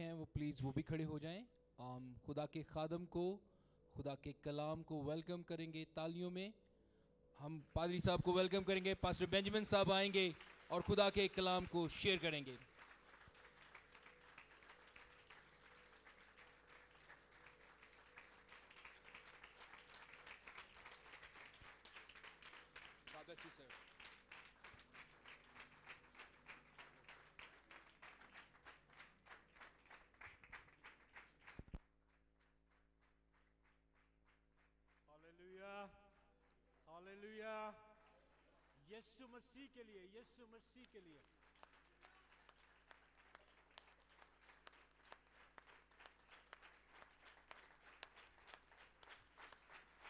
हैं वो प्लीज़ वो भी खड़े हो जाएं हम um, खुदा के खादम को खुदा के कलाम को वेलकम करेंगे तालियों में हम पादरी साहब को वेलकम करेंगे पास्टर बेंजामिन साहब आएंगे और खुदा के कलाम को शेयर करेंगे मसीह के लिए यीशु मसीह के लिए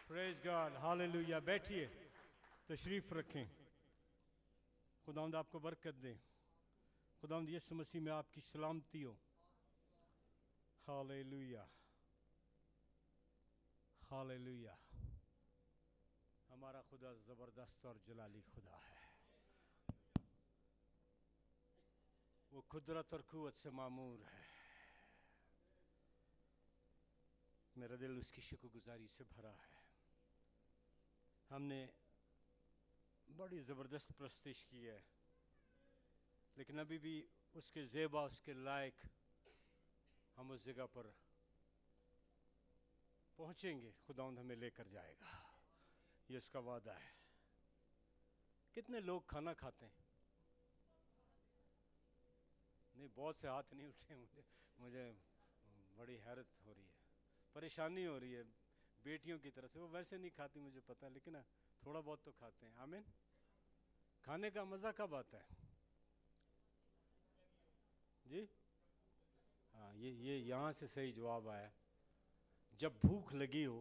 प्रेज गॉड हालेलुया बैठिए तशरीफ रखें खुदावंद आपको बरकत दें खुदावंद यीशु मसीह में आपकी सलामती हो हालेलुया हालेलुया हमारा खुदा ज़बरदस्त और जलाली खुदा है वो कुदरत और कुत से मामूर है मेरा दिल उसकी शुक्रगुजारी से भरा है हमने बड़ी ज़बरदस्त प्रस्तिश की है लेकिन अभी भी उसके जेबा उसके लायक हम उस जगह पर पहुंचेंगे खुदा हमें लेकर जाएगा ये उसका वादा है कितने लोग खाना खाते हैं नहीं बहुत से हाथ नहीं उठे मुझे मुझे बड़ी हैरत हो रही है परेशानी हो रही है बेटियों की तरफ से वो वैसे नहीं खाती मुझे पता लेकिन हाँ, थोड़ा बहुत तो खाते हैं आमीन खाने का मज़ा कब आता है जी हाँ ये ये यहाँ से सही जवाब आया जब भूख लगी हो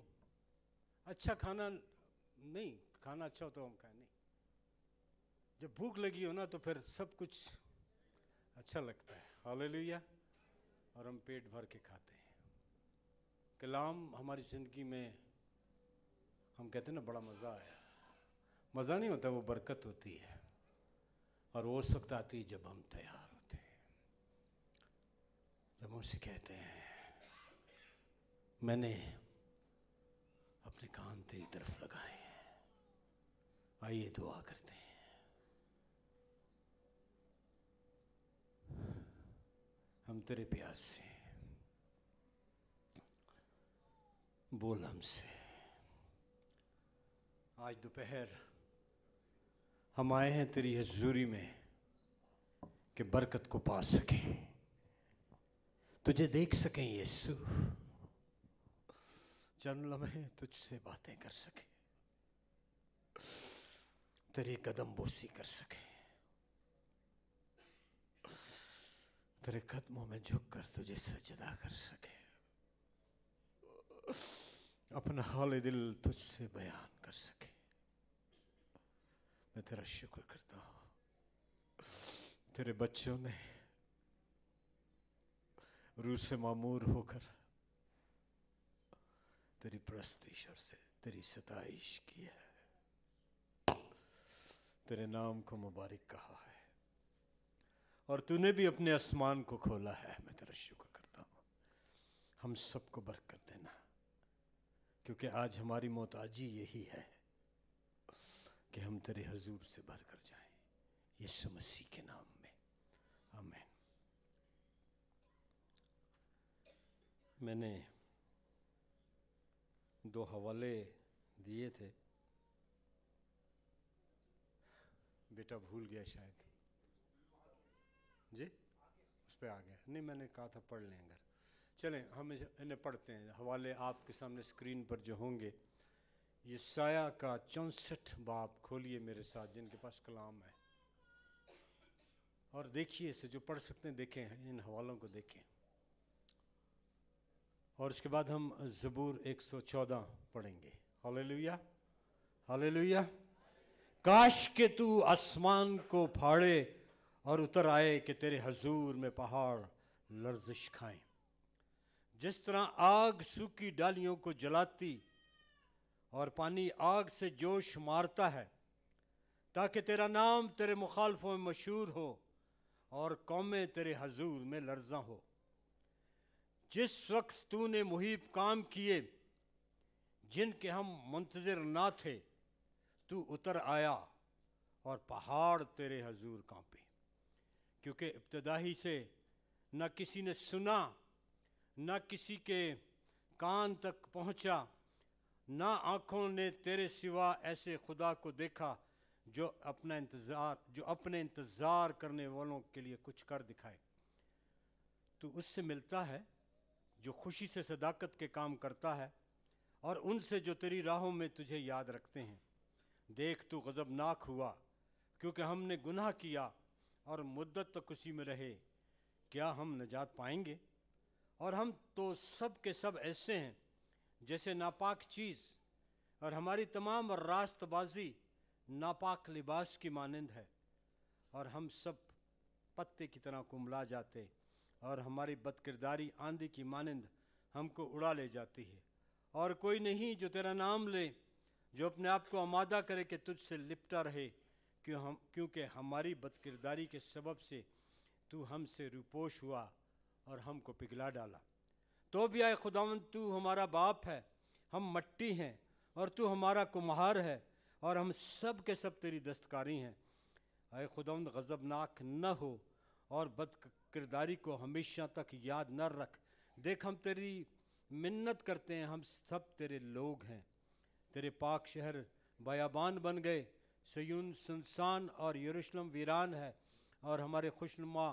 अच्छा खाना नहीं खाना अच्छा हो तो हम खाए नहीं जब भूख लगी हो ना तो फिर सब कुछ अच्छा लगता है हालेलुया और हम पेट भर के खाते हैं कलाम हमारी ज़िंदगी में हम कहते हैं ना बड़ा मज़ा आया मज़ा नहीं होता वो बरकत होती है और वो वक्त आती है जब हम तैयार होते हैं जब उनसे कहते हैं मैंने अपने कान तेरी तरफ लगाए हैं आइए दुआ करते हैं हम तेरे प्यास से बोल हमसे आज दोपहर हम आए हैं तेरी हजूरी में कि बरकत को पा सकें तुझे देख सकें यीशु चंद लम्हे तुझसे बातें कर सकें तेरी कदम बोसी कर सकें तेरे कदमों में कर तुझे सजदा कर सके अपना हाल दिल तुझसे बयान कर सके मैं तेरा शुक्र करता हूँ तेरे बच्चों ने रूस से मामूर होकर तेरी प्रस्तिश और से तेरी सताइश की है तेरे नाम को मुबारक कहा है और तूने भी अपने आसमान को खोला है मैं तेरा शुक्र करता हूँ हम सबको बरकत देना क्योंकि आज हमारी मोहताजी यही है कि हम तेरे हजूर से भर कर जाएं ये मसीह के नाम में हमें मैंने दो हवाले दिए थे बेटा भूल गया शायद जी उस पर आ गया नहीं मैंने कहा था पढ़ लें अगर चलें हम इन्हें पढ़ते हैं हवाले आपके सामने स्क्रीन पर जो होंगे ये साया का चौंसठ बाप खोलिए मेरे साथ जिनके पास कलाम है और देखिए इसे जो पढ़ सकते हैं देखें इन हवालों को देखें और उसके बाद हम ज़बूर 114 पढ़ेंगे हालेलुया हालेलुया काश के तू आसमान को फाड़े और उतर आए कि तेरे हजूर में पहाड़ लर्जिश खाएं जिस तरह आग सूखी डालियों को जलाती और पानी आग से जोश मारता है ताकि तेरा नाम तेरे मुखालफों में मशहूर हो और कौमें तेरे हजूर में लर्जा हो जिस वक्त तूने मुहिब काम किए जिनके हम मंतज़र ना थे तू उतर आया और पहाड़ तेरे हजूर कांपे क्योंकि इब्तदा ही से न किसी ने सुना न किसी के कान तक पहुंचा ना आँखों ने तेरे सिवा ऐसे खुदा को देखा जो अपना इंतज़ार जो अपने इंतज़ार करने वालों के लिए कुछ कर दिखाए तो उससे मिलता है जो खुशी से सदाकत के काम करता है और उनसे जो तेरी राहों में तुझे याद रखते हैं देख तू गज़बनाक हुआ क्योंकि हमने गुनाह किया और मुद्दत तो खुशी में रहे क्या हम नजात पाएंगे और हम तो सब के सब ऐसे हैं जैसे नापाक चीज़ और हमारी तमाम रास्तबाजी नापाक लिबास की मानंद है और हम सब पत्ते की तरह कुमला जाते और हमारी बदकिरदारी आंधी की मानंद हमको उड़ा ले जाती है और कोई नहीं जो तेरा नाम ले जो अपने आप को आमादा करे कि तुझसे लिपटा रहे क्यों हम क्योंकि हमारी बदकिरदारी के सबब से तू हमसे रुपोश हुआ और हमको पिघला डाला तो भी आए खुदावंद तू हमारा बाप है हम मट्टी हैं और तू हमारा कुम्हार है और हम सब के सब तेरी दस्तकारी हैं आए खुदावंद गज़बनाक न हो और बद किरदारी को हमेशा तक याद न रख देख हम तेरी मिन्नत करते हैं हम सब तेरे लोग हैं तेरे पाक शहर बयाबान बन गए सयून सुनसान और यरूशलेम वीरान है और हमारे खुशनुमा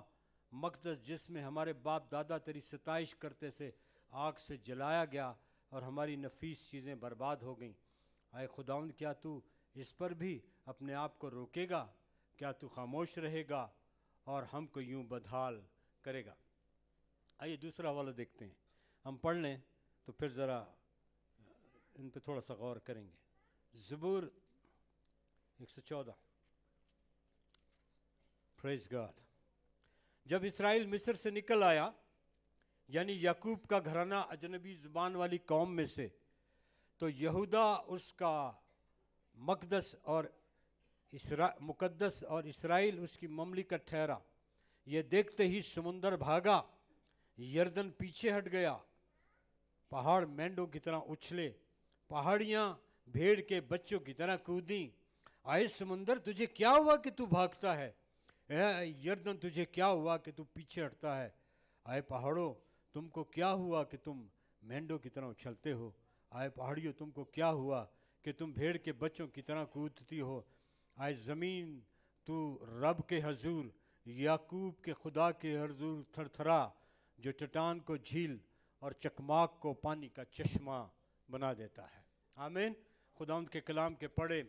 मकदस जिसमें हमारे बाप दादा तेरी सताइश करते से आग से जलाया गया और हमारी नफीस चीज़ें बर्बाद हो गईं आए खुदाउन क्या तू इस पर भी अपने आप को रोकेगा क्या तू खामोश रहेगा और हमको यूं बदहाल करेगा आइए दूसरा हवाला देखते हैं हम पढ़ लें तो फिर ज़रा इन पर थोड़ा सा गौर करेंगे ज़बूर एक सौ चौदह प्रेज गॉड जब इसराइल मिस्र से निकल आया यानी यकूब का घराना अजनबी ज़ुबान वाली कौम में से तो यहूदा उसका मकदस और इसरा मुकदस और इसराइल उसकी ममली का ठहरा ये देखते ही समुंदर भागा यर्दन पीछे हट गया पहाड़ मेंढों की तरह उछले पहाड़ियाँ भेड़ के बच्चों की तरह कूदी आए समुंदर तुझे क्या हुआ कि तू भागता है यर्दन तुझे क्या हुआ कि तू पीछे हटता है आए पहाड़ों तुमको क्या हुआ कि तुम मेंढों की तरह उछलते हो आए पहाड़ियों तुमको क्या हुआ कि तुम भेड़ के बच्चों की तरह कूदती हो आए ज़मीन तू रब के हजूर याकूब के खुदा के हजूर थरथरा जो चट्टान को झील और चकमाक को पानी का चश्मा बना देता है आमीन खुदा के कलाम के पढ़े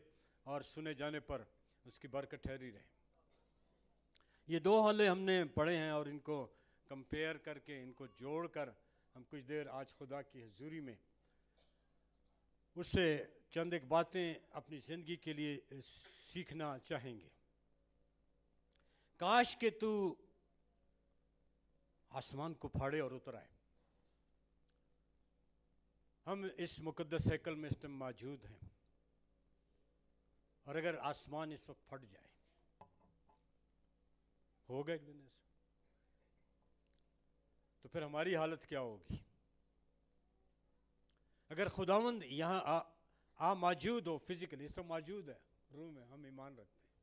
और सुने जाने पर उसकी बरकत ठहरी रहे ये दो हले हमने पढ़े हैं और इनको कंपेयर करके इनको जोड़कर हम कुछ देर आज खुदा की हजूरी में उससे चंद एक बातें अपनी ज़िंदगी के लिए सीखना चाहेंगे काश के तू आसमान को फाड़े और उतर आए हम इस मुकदस साइकिल में इस मौजूद हैं और अगर आसमान इस वक्त फट जाए होगा एक दिन ऐसा तो फिर हमारी हालत क्या होगी अगर खुदावंद यहाँ आ, आ मौजूद हो फिजिकली इस तो मौजूद है रूम में हम ईमान रखते हैं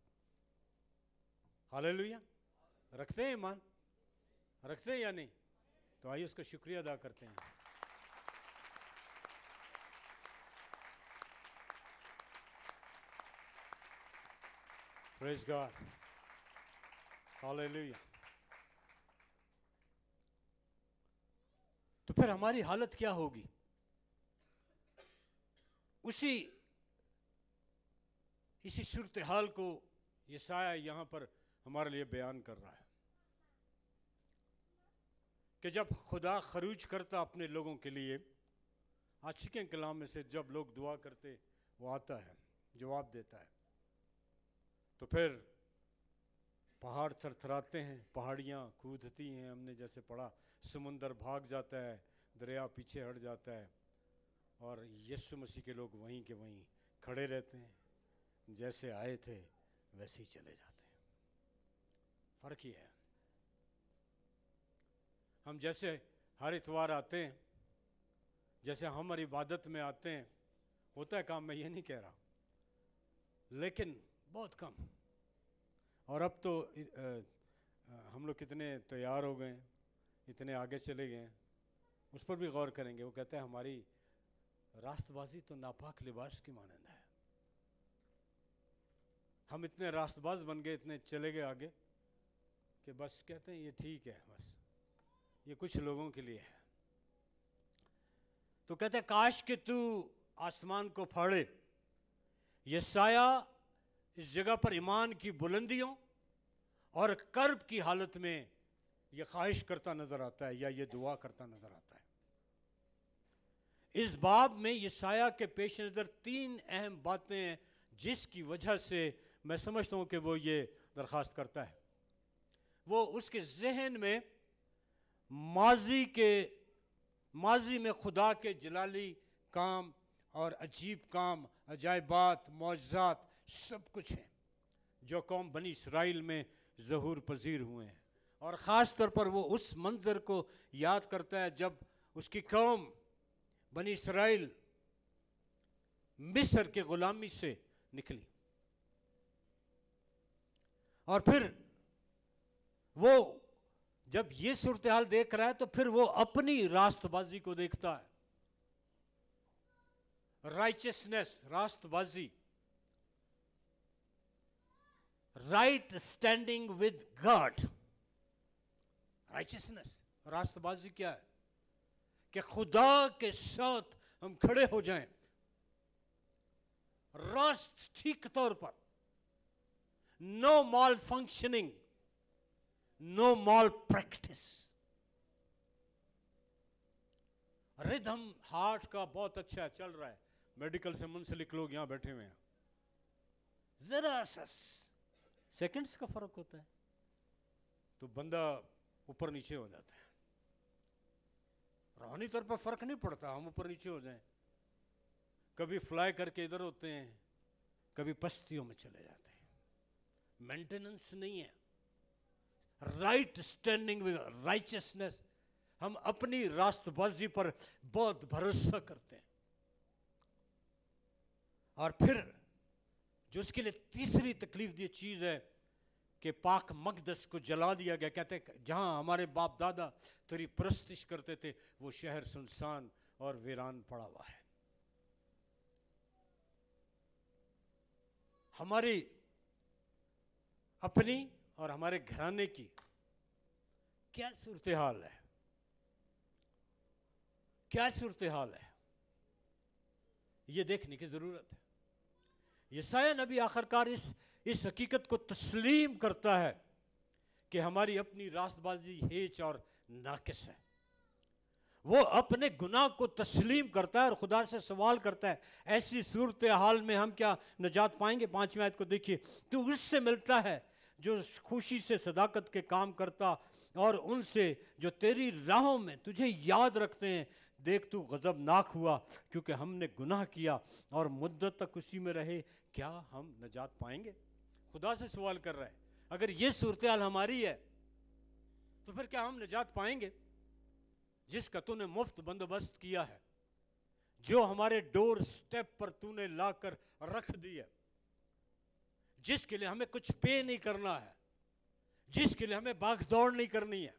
हालेलुया रखते हैं ईमान रखते हैं या नहीं तो आइए उसका शुक्रिया अदा करते हैं Praise God. Hallelujah. तो फिर हमारी हालत क्या होगी उसी इसी सूरत हाल को ये साया यहां पर हमारे लिए बयान कर रहा है कि जब खुदा खरूज करता अपने लोगों के लिए आज के कलाम में से जब लोग दुआ करते वो आता है जवाब देता है तो फिर पहाड़ थरथराते हैं पहाड़ियाँ कूदती हैं हमने जैसे पढ़ा समुंदर भाग जाता है दरिया पीछे हट जाता है और यीशु मसीह के लोग वहीं के वहीं खड़े रहते हैं जैसे आए थे वैसे ही चले जाते हैं फ़र्क ही है हम जैसे हर इतवार आते हैं जैसे हम हमारी इबादत में आते हैं होता है काम मैं ये नहीं कह रहा लेकिन बहुत कम और अब तो हम लोग कितने तैयार हो गए इतने आगे चले गए उस पर भी गौर करेंगे वो कहते हैं हमारी राष्ट्रबाजी तो नापाक लिबास की मानंद है हम इतने रास्तबाज बन गए इतने चले गए आगे कि बस कहते हैं ये ठीक है बस ये कुछ लोगों के लिए है तो कहते काश कि तू आसमान को फाड़े ये साया इस जगह पर ईमान की बुलंदियों और कर्ब की हालत में यह ख्वाहिश करता नज़र आता है या ये दुआ करता नज़र आता है इस बाब में ये साया के पेश नज़र तीन अहम बातें हैं जिसकी वजह से मैं समझता हूँ कि वो ये दरख्वास्त करता है वो उसके जहन में माजी के माजी में खुदा के जलाली काम और अजीब काम अजायबात मुआजात सब कुछ है जो कौम बनी इसराइल में जहूर पजीर हुए हैं और ख़ास तौर पर वो उस मंज़र को याद करता है जब उसकी कौम बनी इसराइल मिस्र के ग़ुलामी से निकली और फिर वो जब ये सूरत हाल देख रहा है तो फिर वो अपनी रास्तबाजी को देखता है राइचसनेस रास्तबाजी right standing with God. Righteousness. रास्तबाजी क्या है कि खुदा के साथ हम खड़े हो जाएं रास्त ठीक तौर पर normal functioning normal practice rhythm heart का बहुत अच्छा चल रहा है मेडिकल से मुंसलिक लोग यहां बैठे हुए हैं जरा सा सेकंड्स का फर्क होता है तो बंदा ऊपर नीचे हो जाता है रूहानी तौर पर फर्क नहीं पड़ता हम ऊपर नीचे हो जाएं कभी फ्लाई करके इधर होते हैं कभी पस्तियों में चले जाते हैं मेंटेनेंस नहीं है राइट स्टैंडिंग विद राइचियसनेस हम अपनी रास्तबाजी पर बहुत भरोसा करते हैं और फिर जो उसके लिए तीसरी तकलीफ दी चीज़ है कि पाक मकदस को जला दिया गया कहते जहाँ हमारे बाप दादा तेरी प्रस्तिश करते थे वो शहर सुनसान और वीरान पड़ा हुआ है हमारी अपनी और हमारे घराने की क्या सूरत हाल है क्या सूरत हाल है ये देखने की ज़रूरत है यसाया नबी आखिरकार इस इस हकीकत को तस्लीम करता है कि हमारी अपनी रास्तबाजी हेच और नाकिस है वो अपने गुनाह को तस्लीम करता है और खुदा से सवाल करता है ऐसी सूरत हाल में हम क्या नजात पाएंगे पांचवी आयत को देखिए तो उससे मिलता है जो खुशी से सदाकत के काम करता और उनसे जो तेरी राहों में तुझे याद रखते हैं देख तू गज़बनाक हुआ क्योंकि हमने गुनाह किया और मुद्दत तक उसी में रहे क्या हम नजात पाएंगे खुदा से सवाल कर रहा है अगर ये सूरत हमारी है तो फिर क्या हम निजात पाएंगे जिसका तूने मुफ्त बंदोबस्त किया है जो हमारे डोर स्टेप पर तूने लाकर रख दिया जिसके लिए हमें कुछ पे नहीं करना है जिसके लिए हमें बाग दौड़ नहीं करनी है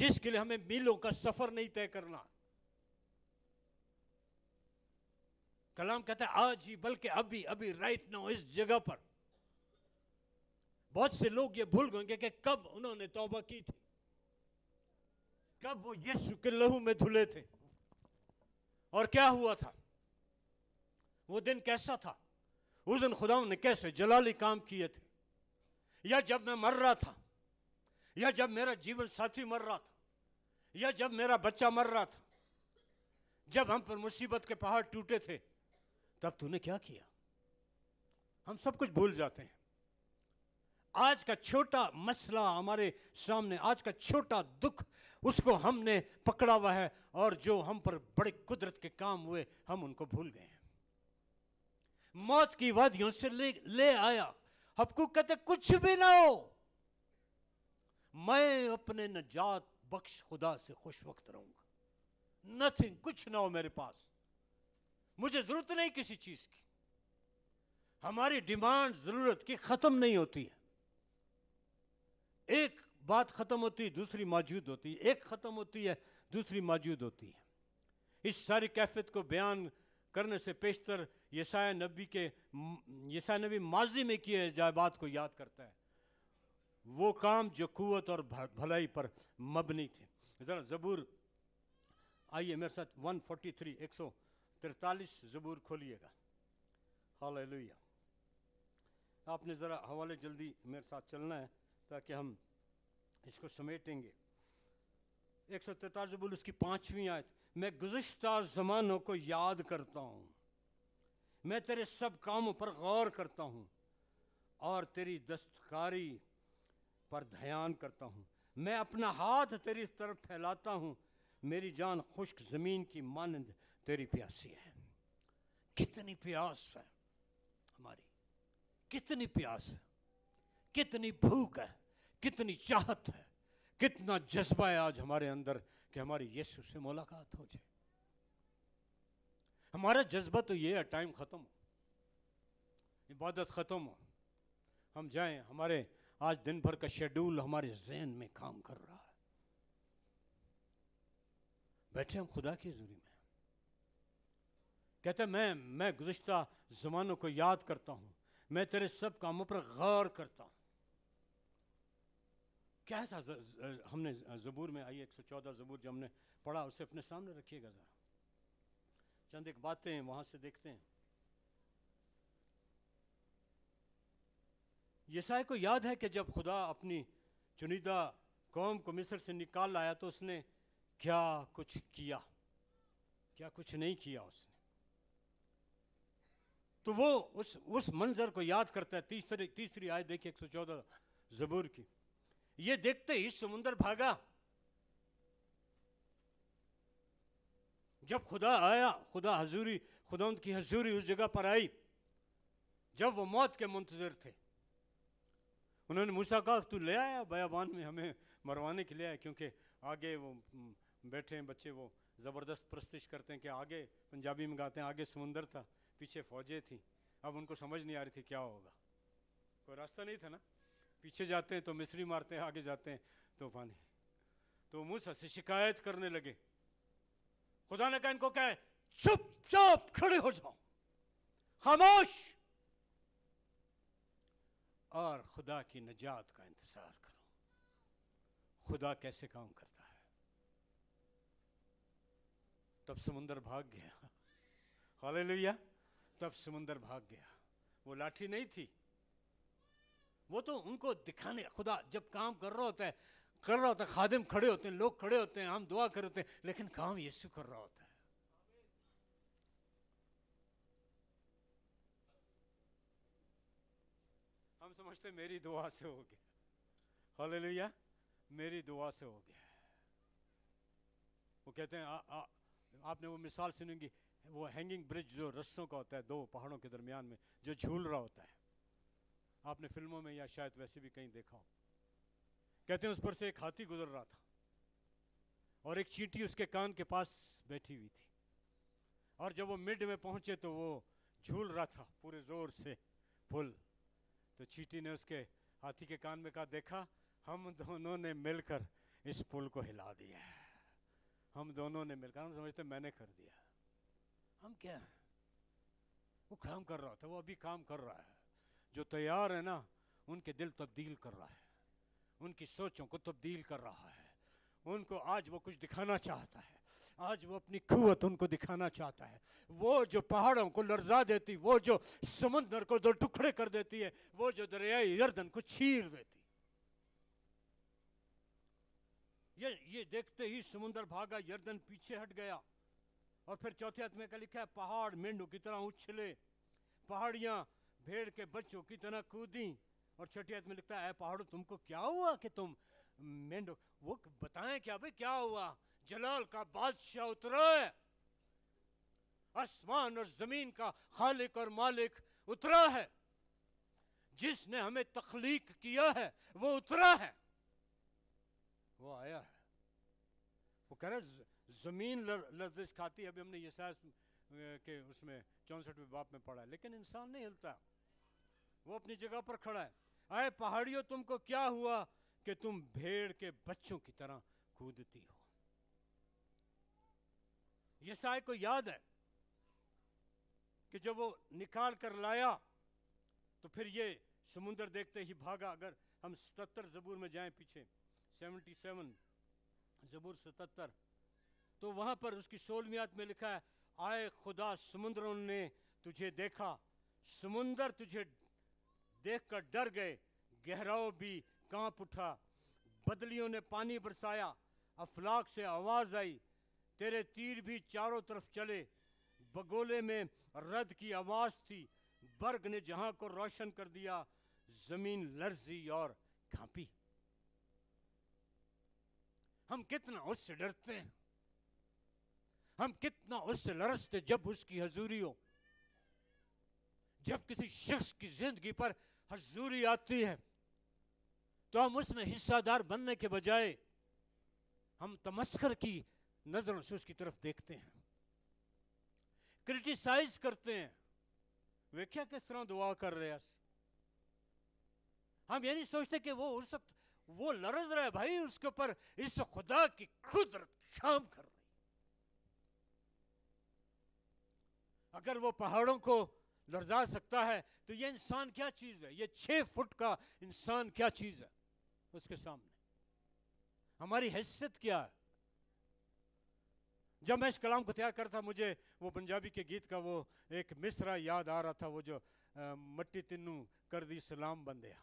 जिसके लिए हमें मीलों का सफर नहीं तय करना कलाम कहता है आज ही बल्कि अभी अभी राइट नाउ इस जगह पर बहुत से लोग ये भूल गएंगे कि कब उन्होंने तौबा की थी कब वो यीशु के लहू में धुले थे और क्या हुआ था वो दिन कैसा था उस दिन खुदाओं ने कैसे जलाली काम किए थे या जब मैं मर रहा था या जब मेरा जीवन साथी मर रहा था या जब मेरा बच्चा मर रहा था जब हम पर मुसीबत के पहाड़ टूटे थे तब तूने क्या किया हम सब कुछ भूल जाते हैं आज का छोटा मसला हमारे सामने आज का छोटा दुख उसको हमने पकड़ा हुआ है और जो हम पर बड़े कुदरत के काम हुए हम उनको भूल गए हैं मौत की वादियों से ले, ले आया हमको कहते कुछ भी ना हो मैं अपने नजात बख्श खुदा से खुश वक्त रहूंगा नथिंग कुछ ना हो मेरे पास मुझे जरूरत नहीं किसी चीज की हमारी डिमांड जरूरत की खत्म नहीं होती है एक बात खत्म होती है दूसरी मौजूद होती है एक खत्म होती है दूसरी मौजूद होती है इस सारी कैफियत को बयान करने से पेशतर यसाया नबी के यसाया नबी माजी में किए जायबात को याद करता है वो काम जो कुत और भलाई पर मबनी थे ज़रा ज़बूर आइए मेरे साथ 143 100 तिरतालीस ज़बूर खोलिएगा हाल आपने ज़रा हवाले जल्दी मेरे साथ चलना है ताकि हम इसको समेटेंगे एक सौ तैतालीस ज़बूल उसकी पाँचवीं आयत मैं गुज्त ज़मानों को याद करता हूँ मैं तेरे सब कामों पर गौर करता हूँ और तेरी दस्तकारी पर ध्यान करता हूँ मैं अपना हाथ तेरी तरफ फैलाता हूँ मेरी जान खुश्क ज़मीन की मानंद तेरी प्यासी है कितनी प्यास है हमारी कितनी प्यास है कितनी भूख है कितनी चाहत है कितना जज्बा है आज हमारे अंदर कि हमारी यीशु से मुलाकात हो जाए हमारा जज्बा तो ये है टाइम ख़त्म हो इबादत ख़त्म हो हम जाएं हमारे आज दिन भर का शेड्यूल हमारे जहन में काम कर रहा है बैठे हम खुदा की हजूरी में कहते मैं मैं गुज्त ज़मानों को याद करता हूँ मैं तेरे सब कामों पर गौर करता हूँ क्या था ज, ज, हमने ज़बूर में आई एक सौ चौदह ज़बूर जो हमने पढ़ा उसे अपने सामने रखिएगा ज़रा चंद एक बातें हैं वहां से देखते हैं यसाय को याद है कि जब खुदा अपनी चुनिदा कौम को मिस्र से निकाल लाया तो उसने क्या कुछ किया क्या कुछ नहीं किया उसने तो वो उस उस मंजर को याद करता है तीसरी तीसरी आय देखिए एक सौ चौदह जबूर की ये देखते ही समुंदर भागा जब खुदा आया खुदा हजूरी खुदा की हजूरी उस जगह पर आई जब वो मौत के मुंतजर थे उन्होंने मूसा कहा तू ले आया बयाबान में हमें मरवाने के लिए आया क्योंकि आगे वो बैठे हैं बच्चे वो ज़बरदस्त प्रस्तिश करते हैं कि आगे पंजाबी में गाते हैं आगे समुंदर था पीछे फौजें थी अब उनको समझ नहीं आ रही थी क्या होगा कोई रास्ता नहीं था ना पीछे जाते हैं तो मिसरी मारते हैं आगे जाते हैं तो पानी तो मूसा से शिकायत करने लगे खुदा ने कहा इनको कहे चुपचाप खड़े हो जाओ खामोश और खुदा की निजात का इंतजार करो खुदा कैसे काम करता है तब समुंदर भाग गया लोहिया तब समुंदर भाग गया वो लाठी नहीं थी वो तो उनको दिखाने खुदा जब काम कर रहा होता है कर रहा होता है खादिम खड़े होते हैं लोग खड़े होते हैं हम दुआ कर होते हैं लेकिन काम यीशु कर रहा होता है हम समझते मेरी दुआ से हो गया हालेलुया मेरी दुआ से हो गया वो कहते हैं आ, आ, आपने वो मिसाल सुनेंगी वो हैंगिंग ब्रिज जो रस्सों का होता है दो पहाड़ों के दरमियान में जो झूल रहा होता है आपने फिल्मों में या शायद वैसे भी कहीं देखा हो कहते हैं उस पर से एक हाथी गुजर रहा था और एक चींटी उसके कान के पास बैठी हुई थी और जब वो मिड में पहुंचे तो वो झूल रहा था पूरे जोर से फुल तो चींटी ने उसके हाथी के कान में कहा देखा हम दोनों ने मिलकर इस पुल को हिला दिया हम दोनों ने मिलकर हम समझते मैंने कर दिया हम क्या है वो काम कर रहा था वो अभी काम कर रहा है जो तैयार है ना उनके दिल तब्दील कर रहा है उनकी सोचों को तब्दील कर रहा है उनको आज वो कुछ दिखाना चाहता है आज वो अपनी खुवत उनको दिखाना चाहता है वो जो पहाड़ों को लर्जा देती वो जो समुद्र को दो टुकड़े कर देती है वो जो दरियाई यर्दन को छीर देती ये ये देखते ही समुंदर भागा यर्दन पीछे हट गया और फिर चौथे अध्याय में लिखा है पहाड़ मेंढू की तरह उछले पहाड़ियाँ भेड़ के बच्चों की तरह कूदी और छठी अध्याय में लिखता है पहाड़ो तुमको क्या हुआ कि तुम मेंढो वो बताएं क्या भाई क्या हुआ जलाल का बादशाह उतरा आसमान और जमीन का खालिक और मालिक उतरा है जिसने हमें तखलीक किया है वो उतरा है वो आया है वो कह रहा ज़मीन लर्जिश खाती है अभी हमने ये सास के उसमें चौंसठवें बाप में पढ़ा है लेकिन इंसान नहीं हिलता वो अपनी जगह पर खड़ा है आए पहाड़ियों तुमको क्या हुआ कि तुम भेड़ के बच्चों की तरह कूदती हो ये साय को याद है कि जब वो निकाल कर लाया तो फिर ये समुंदर देखते ही भागा अगर हम सतहत्तर जबूर में जाएं पीछे सेवेंटी सेवन जबूर सतर तो वहाँ पर उसकी सोलमियात में लिखा है आए खुदा समुद्रों ने तुझे देखा समुंदर तुझे देखकर डर गए गहराव भी कांप उठा बदलियों ने पानी बरसाया अफलाक से आवाज़ आई तेरे तीर भी चारों तरफ चले बगोले में रद की आवाज़ थी बर्ग ने जहां को रोशन कर दिया जमीन लर्जी और कांपी हम कितना उससे डरते हैं हम कितना उससे लरसते जब उसकी हजूरी हो जब किसी शख्स की जिंदगी पर हजूरी आती है तो हम उसमें हिस्सादार बनने के बजाय हम तमस्कर की नजरों से उसकी तरफ देखते हैं क्रिटिसाइज करते हैं वे क्या किस तरह दुआ कर रहे हैं हम ये नहीं सोचते कि वो उस वक्त वो लरज रहा है भाई उसके ऊपर इस खुदा की खुदरत काम कर रहे अगर वो पहाड़ों को लर्जा सकता है तो ये इंसान क्या चीज़ है ये छह फुट का इंसान क्या चीज़ है उसके सामने हमारी हैसियत क्या है जब मैं इस कलाम को तैयार करता मुझे वो पंजाबी के गीत का वो एक मिसरा याद आ रहा था वो जो मट्टी तिन्नू कर दी सलाम बंदया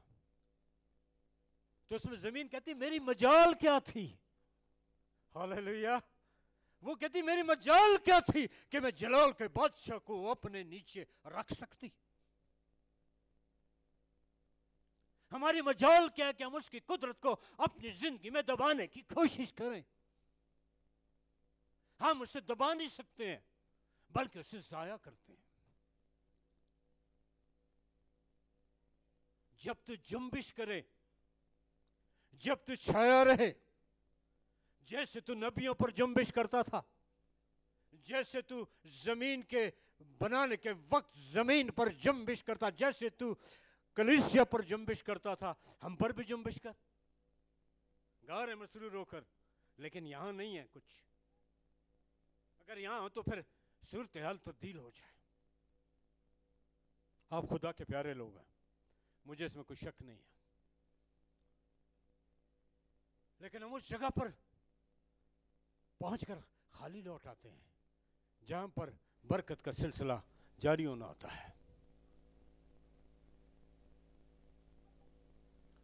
तो उसमें जमीन कहती मेरी मजाल क्या थी हाल वो कहती मेरी मजाल क्या थी कि मैं जलाल के बादशाह को अपने नीचे रख सकती हमारी मजाल क्या कि हम उसकी कुदरत को अपनी जिंदगी में दबाने की कोशिश करें हम उसे दबा नहीं सकते हैं बल्कि उसे जाया करते हैं जब तू जुम्बिश करे जब तू छाया रहे जैसे तू नबियों पर जम्बिश करता था जैसे तू जमीन के बनाने के वक्त जमीन पर जम्बिश करता जैसे तू कलिसिया पर जम्बिश करता था हम पर भी जम्बिश कर गारे मसरूर होकर लेकिन यहां नहीं है कुछ अगर यहां हो तो फिर सूरत हाल तब्दील हो जाए आप खुदा के प्यारे लोग हैं मुझे इसमें कोई शक नहीं है लेकिन हम उस जगह पर पहुँच कर खाली लौट आते हैं जहाँ पर बरकत का सिलसिला जारी होना होता है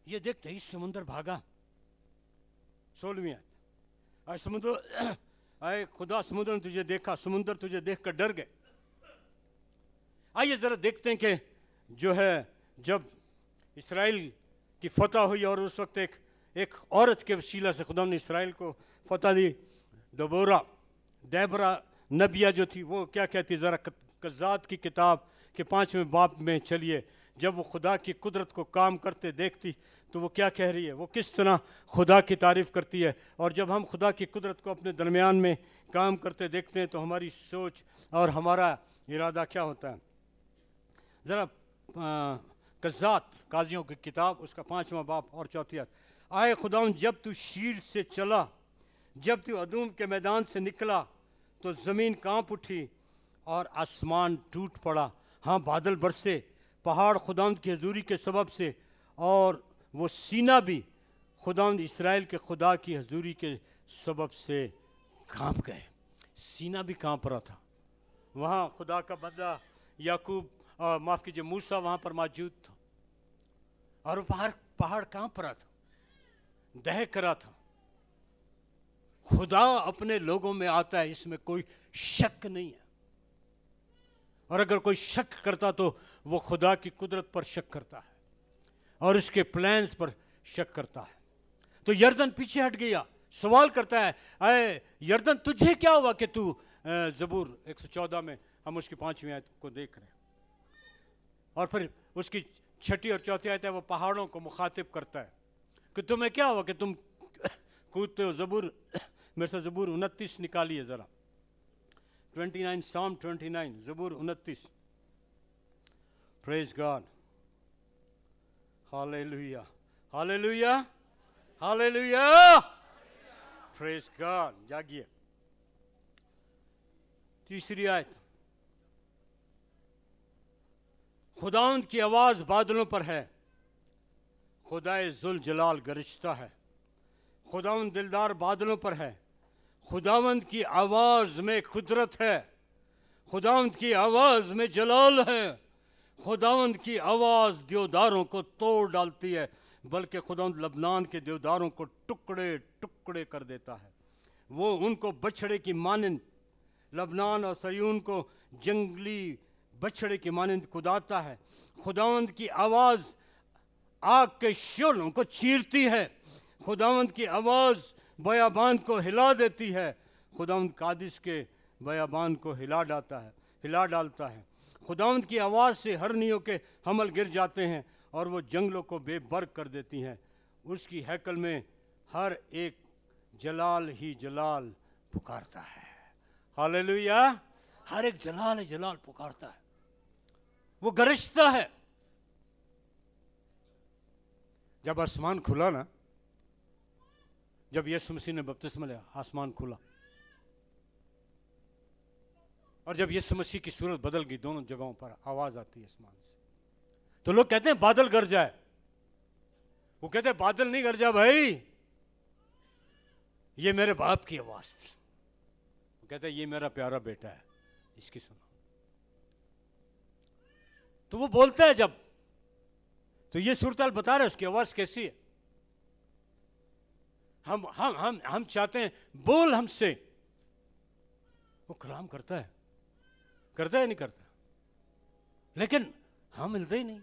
ये देखते ही समुंदर भागा सोलहवीं आए समुद्र आए खुदा समुद्र ने तुझे देखा समुद्र तुझे देख कर डर गए आइए ज़रा देखते हैं कि जो है जब इसराइल की फतह हुई और उस वक्त एक एक औरत के वसीला से खुदा ने इसराइल को फतह दी दबोरा देबरा नबिया जो थी वो क्या कहती ज़रा कज़ात की किताब के पाँचवें बाप में चलिए जब वो खुदा की कुदरत को काम करते देखती तो वो क्या कह रही है वो किस तरह खुदा की तारीफ़ करती है और जब हम खुदा की कुदरत को अपने दरमियान में काम करते देखते हैं तो हमारी सोच और हमारा इरादा क्या होता है ज़रा कज़ात काजियों की किताब उसका पाँचवा बाप और चौथी आए खुदा जब तू शीर से चला जब तू अदूम के मैदान से निकला तो ज़मीन कांप उठी और आसमान टूट पड़ा हाँ बादल बरसे पहाड़ खुदाम की हजूरी के सबब से और वो सीना भी खुदाम इसराइल के खुदा की हजूरी के सबब से कांप गए सीना भी कांप रहा था वहाँ खुदा का बदला याकूब माफ़ कीजिए मूसा वहाँ पर मौजूद था और पहाड़ पहाड़ कांप रहा था दहक रहा था खुदा अपने लोगों में आता है इसमें कोई शक नहीं है और अगर कोई शक करता तो वो खुदा की कुदरत पर शक करता है और उसके प्लान्स पर शक करता है तो यर्दन पीछे हट गया सवाल करता है अरे यर्दन तुझे क्या हुआ कि तू जबूर 114 में हम उसकी पांचवी आयत को देख रहे हैं और फिर उसकी छठी और चौथी आयत है वो पहाड़ों को मुखातिब करता है कि तुम्हें क्या हुआ कि तुम कूदते हो जबूर मेरे से ज़बूर उनतीस निकालिए ज़रा twenty nine psalm twenty nine ज़बूर उनतीस फ्रेज गॉड हाले लुया हाले लुया हाले लुया फ्रेज गॉड जागिए तीसरी आयत खुदाउंद की आवाज़ बादलों पर है खुदाए जुल जलाल गरजता है खुदाउन दिलदार बादलों पर है खुदावंद की आवाज़ में कुदरत है खुदावंद की आवाज़ में जलाल है खुदावंद की आवाज़ देवदारों को तोड़ डालती है बल्कि खुदावंद लबनान के देवदारों को टुकड़े टुकड़े कर देता है वो उनको बछड़े की मानंद लबनान और सयून को जंगली बछड़े की मानंद कुदाता है खुदावंद की आवाज़ आग के शोलों को चीरती है खुदावंद की आवाज़ बयाबान को हिला देती है खुदाउंद कादिश के बयाबान को हिला डालता है हिला डालता है खुदाउंद की आवाज़ से हरनियों के हमल गिर जाते हैं और वो जंगलों को बेबर्क कर देती हैं उसकी हैकल में हर एक जलाल ही जलाल पुकारता है हालेलुया हर एक जलाल ही जलाल पुकारता है वो गरजता है जब आसमान खुला ना जब यीशु मसीह ने बपतिस्मा लिया आसमान खुला और जब यीशु मसीह की सूरत बदल गई दोनों जगहों पर आवाज आती है आसमान से तो लोग कहते हैं बादल गर जाए वो कहते हैं बादल नहीं गर जाए भाई ये मेरे बाप की आवाज थी वो कहते हैं ये मेरा प्यारा बेटा है इसकी सुनो तो वो बोलता है जब तो ये सुरताल बता रहे उसकी आवाज कैसी है हम हम हम हम चाहते हैं बोल हमसे वो कलाम करता है करता है नहीं करता लेकिन हम मिलते ही नहीं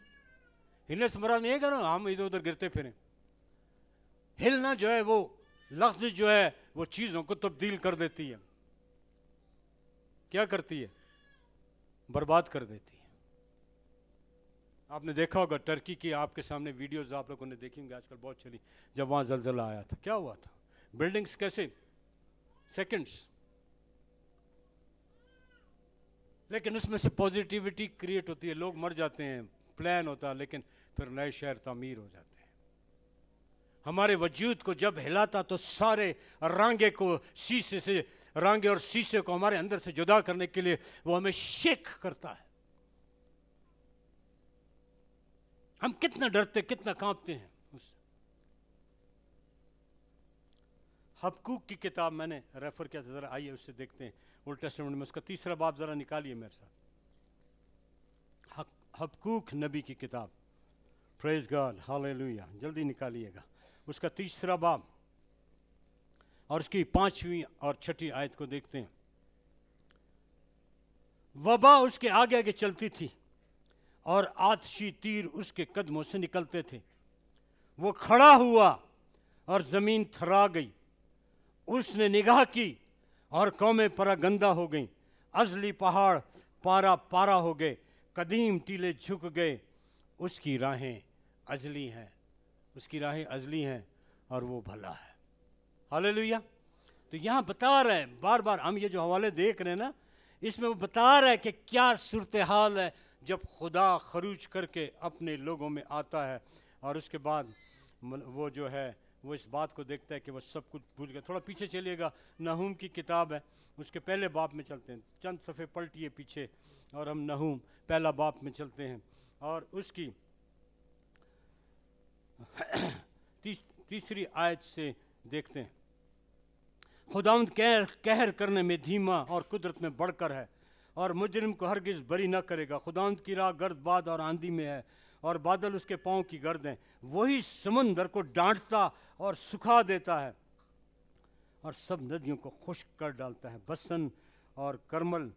हिलने से मरा नहीं करो हम इधर उधर गिरते फिरें हिलना जो है वो लफ्ज जो है वो चीज़ों को तब्दील कर देती है क्या करती है बर्बाद कर देती है आपने देखा होगा टर्की की आपके सामने वीडियोस आप लोगों ने देखी होंगी आजकल बहुत चली जब वहाँ जलजला आया था क्या हुआ था बिल्डिंग्स कैसे सेकंड्स लेकिन उसमें से पॉजिटिविटी क्रिएट होती है लोग मर जाते हैं प्लान होता है लेकिन फिर नए शहर तमीर हो जाते हैं हमारे वजूद को जब हिलाता तो सारे रांगे को शीशे से रंगे और शीशे को हमारे अंदर से जुदा करने के लिए वो हमें शेख करता है हम कितना डरते कितना कांपते हैं उस हबकूक की किताब मैंने रेफर किया था जरा आइए उससे देखते हैं ओल्ड टेस्टमेंट में उसका तीसरा बाप जरा निकालिए मेरे साथ हबकूक नबी की किताब प्रेज गॉड हालेलुया जल्दी निकालिएगा उसका तीसरा बाब और उसकी पांचवी और छठी आयत को देखते हैं वबा उसके आगे आगे चलती थी और आतशी तीर उसके कदमों से निकलते थे वो खड़ा हुआ और ज़मीन थरा गई उसने निगाह की और कौमें परा गंदा हो गई अजली पहाड़ पारा पारा हो गए कदीम टीले झुक गए उसकी राहें अजली हैं उसकी राहें अजली हैं और वो भला है हाल तो यहाँ बता रहे हैं बार बार हम ये जो हवाले देख रहे हैं ना इसमें वो बता रहे हैं कि क्या सूरत हाल है जब खुदा खरूज करके अपने लोगों में आता है और उसके बाद वो जो है वो इस बात को देखता है कि वह सब कुछ भूल गया थोड़ा पीछे चलिएगा नहूम की किताब है उसके पहले बाप में चलते हैं चंद सफ़े पलटिए पीछे और हम नहूम पहला बाप में चलते हैं और उसकी तीस, तीसरी आयत से देखते हैं खुदाउंद कहर कहर करने में धीमा और कुदरत में बढ़कर है और मुजरम को हरगिज़ बरी न करेगा खुदांद की राह गर्द बाद और आंधी में है और बादल उसके पाँव की गर्द हैं वही समंदर को डांटता और सुखा देता है और सब नदियों को खुश कर डालता है बसन और करमल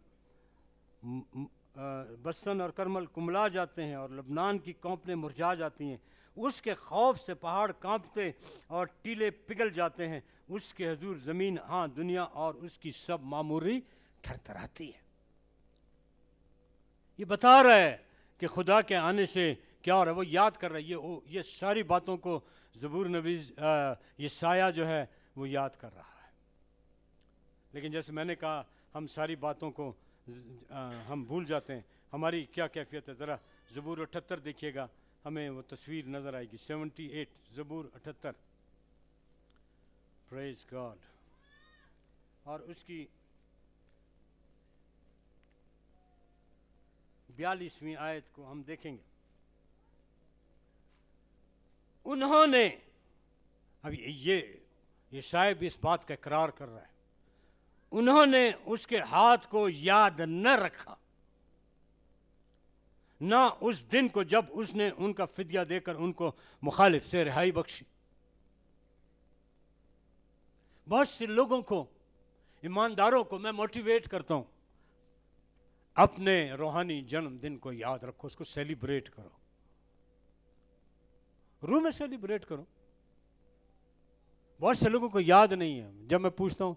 बसन और करमल कुमला जाते हैं और लबनान की कौंपलें मुरझा जाती हैं उसके खौफ से पहाड़ कांपते और टीले पिघल जाते हैं उसके हजूर ज़मीन हाँ दुनिया और उसकी सब मामूरी थरथराती है ये बता रहा है कि खुदा के आने से क्या हो रहा है वो याद कर रहा है ये ओ, ये सारी बातों को ज़बूर नबी ये साया जो है वो याद कर रहा है लेकिन जैसे मैंने कहा हम सारी बातों को आ, हम भूल जाते हैं हमारी क्या कैफियत है ज़रा ज़बूर अठहत्तर देखिएगा हमें वो तस्वीर नज़र आएगी सेवेंटी एट ज़बूर अठहत्तर प्रेज गॉड और उसकी बयालीसवीं आयत को हम देखेंगे उन्होंने अब ये ये साहिब इस बात का करार कर रहा है उन्होंने उसके हाथ को याद न रखा ना उस दिन को जब उसने उनका फिदिया देकर उनको मुखालिफ से रिहाई बख्शी बहुत से लोगों को ईमानदारों को मैं मोटिवेट करता हूं अपने रूहानी जन्मदिन को याद रखो उसको सेलिब्रेट करो रू में सेलिब्रेट करो बहुत से लोगों को याद नहीं है जब मैं पूछता हूं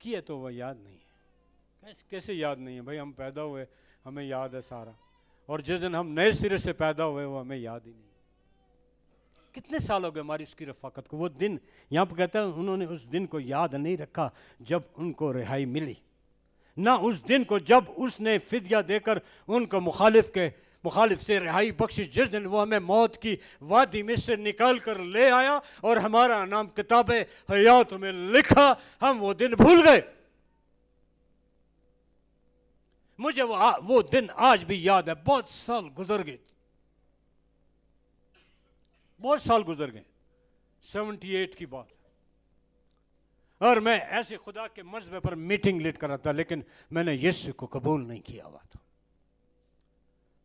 किए तो वह याद नहीं है कैसे कैसे याद नहीं है भाई हम पैदा हुए हमें याद है सारा और जिस दिन हम नए सिरे से पैदा हुए वो हमें याद ही नहीं कितने साल हो गए हमारी उसकी रफाकत को वो दिन यहाँ पर कहते हैं उन्होंने उस दिन को याद नहीं रखा जब उनको रिहाई मिली ना उस दिन को जब उसने फिदिया देकर उनको मुखालिफ के मुखालिफ से रिहाई बख्शी जिस दिन वो हमें मौत की वादी में से निकाल कर ले आया और हमारा नाम किताब हयात में लिखा हम वो दिन भूल गए मुझे वो आ, वो दिन आज भी याद है बहुत साल गुजर गए बहुत साल गुजर गए 78 की बात और मैं ऐसे खुदा के मजबे पर मीटिंग लेट कर रहा था लेकिन मैंने यश को कबूल नहीं किया हुआ था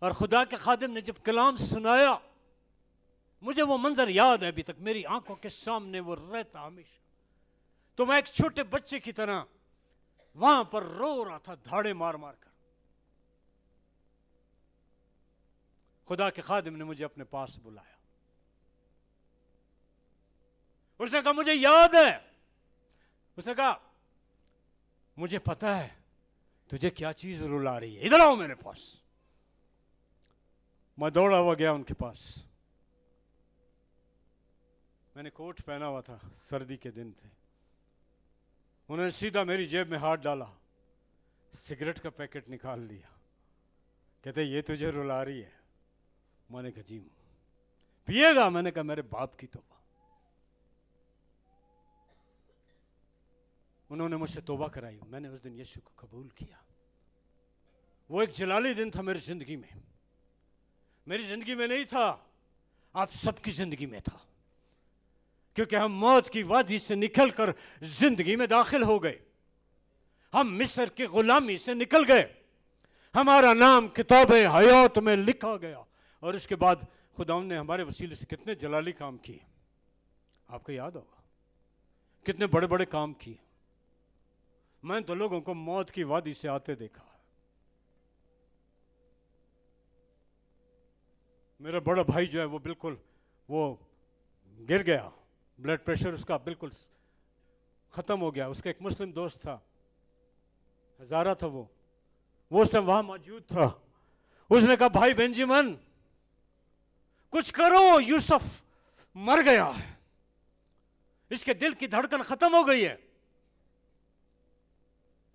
और खुदा के खादिम ने जब कलाम सुनाया मुझे वो मंजर याद है अभी तक मेरी आंखों के सामने वो रहता हमेशा तो मैं एक छोटे बच्चे की तरह वहां पर रो रहा था धाड़े मार मार कर खुदा के खादिम ने मुझे अपने पास बुलाया उसने कहा मुझे याद है उसने कहा मुझे पता है तुझे क्या चीज रुला रही है इधर आओ मेरे पास मैं दौड़ा हुआ गया उनके पास मैंने कोट पहना हुआ था सर्दी के दिन थे उन्होंने सीधा मेरी जेब में हाथ डाला सिगरेट का पैकेट निकाल लिया कहते ये तुझे रुला रही है मैंने कहा जी पिएगा मैंने कहा मेरे बाप की तो उन्होंने मुझसे तोबा कराई मैंने उस दिन यीशु को कबूल किया वो एक जलाली दिन था मेरी ज़िंदगी में मेरी ज़िंदगी में नहीं था आप सबकी ज़िंदगी में था क्योंकि हम मौत की वादी से निकल कर जिंदगी में दाखिल हो गए हम मिस्र की गुलामी से निकल गए हमारा नाम किताब हयात में लिखा गया और उसके बाद खुदा ने हमारे वसीले से कितने जलाली काम किए आपको याद होगा कितने बड़े बड़े काम किए मैंने तो लोगों को मौत की वादी से आते देखा मेरा बड़ा भाई जो है वो बिल्कुल वो गिर गया ब्लड प्रेशर उसका बिल्कुल ख़त्म हो गया उसका एक मुस्लिम दोस्त था हज़ारा था वो वो उस टाइम वहाँ मौजूद था उसने कहा भाई बेंजीमन कुछ करो यूसुफ मर गया है इसके दिल की धड़कन ख़त्म हो गई है